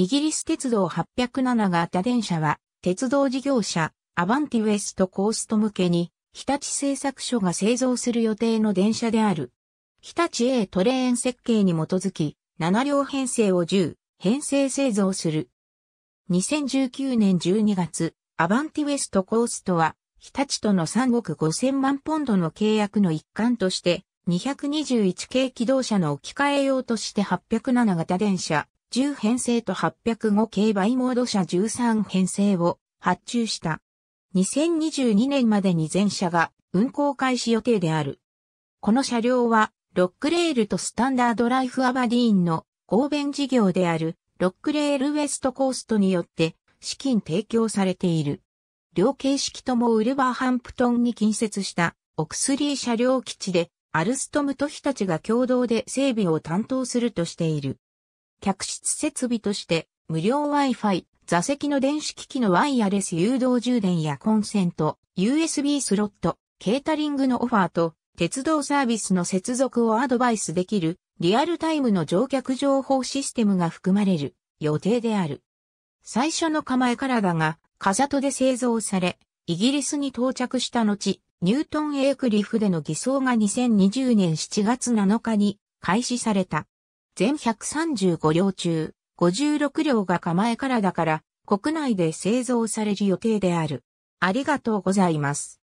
イギリス鉄道807型電車は、鉄道事業者、アバンティウエストコースト向けに、日立製作所が製造する予定の電車である。日立 A トレーン設計に基づき、7両編成を10、編成製造する。2019年12月、アバンティウエストコーストは、日立との3億5000万ポンドの契約の一環として、221系機動車の置き換え用として807型電車、10編成と805系バイモード車13編成を発注した。2022年までに全車が運行開始予定である。この車両は、ロックレールとスタンダードライフアバディーンの合弁事業である、ロックレールウエストコーストによって資金提供されている。両形式ともウルバーハンプトンに近接したオクスリー車両基地でアルストムと日立が共同で整備を担当するとしている。客室設備として、無料 Wi-Fi、座席の電子機器のワイヤレス誘導充電やコンセント、USB スロット、ケータリングのオファーと、鉄道サービスの接続をアドバイスできる、リアルタイムの乗客情報システムが含まれる予定である。最初の構えからだが、風戸で製造され、イギリスに到着した後、ニュートン・エイクリフでの偽装が2020年7月7日に開始された。全135両中、56両が構えからだから、国内で製造される予定である。ありがとうございます。